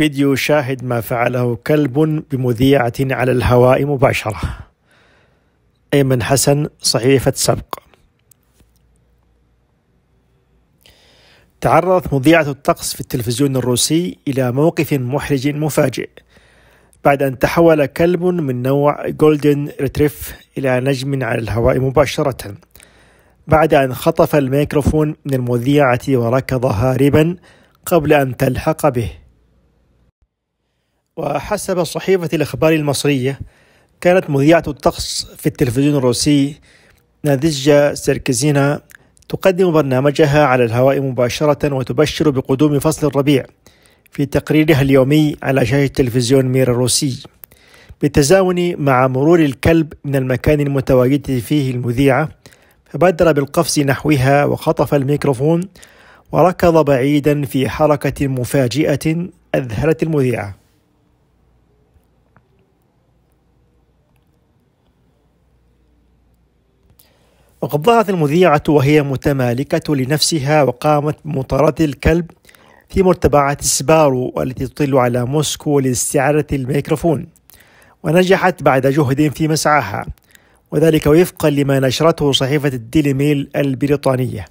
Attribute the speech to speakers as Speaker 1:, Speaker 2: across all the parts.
Speaker 1: فيديو شاهد ما فعله كلب بمذيعة على الهواء مباشرة أيمن حسن صحيفة سبق تعرضت مذيعة الطقس في التلفزيون الروسي إلى موقف محرج مفاجئ بعد أن تحول كلب من نوع جولدن ريتريف إلى نجم على الهواء مباشرة بعد أن خطف الميكروفون من المذيعة وركض هاربا قبل أن تلحق به وحسب صحيفة الأخبار المصرية كانت مذيعة الطقس في التلفزيون الروسي نادجة سيركزينا تقدم برنامجها على الهواء مباشرة وتبشر بقدوم فصل الربيع في تقريرها اليومي على شاشة تلفزيون مير الروسي بالتزامن مع مرور الكلب من المكان المتواجد فيه المذيعة فبادر بالقفز نحوها وخطف الميكروفون وركض بعيدا في حركة مفاجئة أذهلت المذيعة وقد ظهرت المذيعة وهي متمالكة لنفسها وقامت بمطاردة الكلب في مرتبعة سبارو والتي تطل على موسكو لاستعادة الميكروفون ونجحت بعد جهد في مسعاها وذلك وفقا لما نشرته صحيفة الديلي ميل البريطانية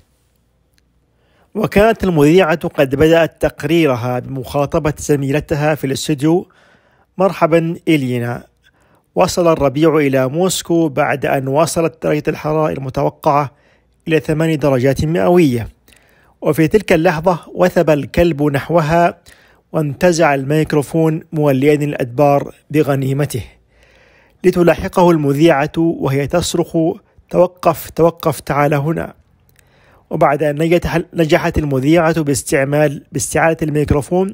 Speaker 1: وكانت المذيعة قد بدأت تقريرها بمخاطبة زميلتها في الاستوديو مرحبا إلينا وصل الربيع إلى موسكو بعد أن وصلت درجة الحرارة المتوقعة إلى ثمان درجات مئوية وفي تلك اللحظة وثب الكلب نحوها وانتزع الميكروفون موليا الأدبار بغنيمته لتلاحقه المذيعة وهي تصرخ توقف توقف تعال هنا وبعد أن نجحت المذيعة باستعمال باستعادة الميكروفون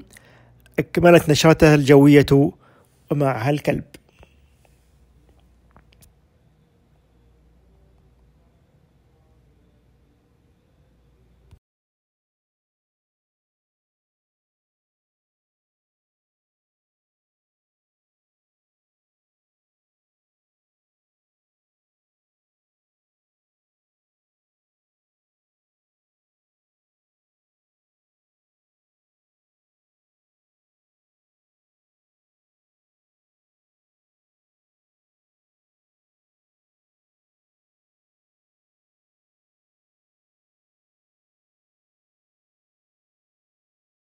Speaker 1: أكملت نشرتها الجوية ومعها الكلب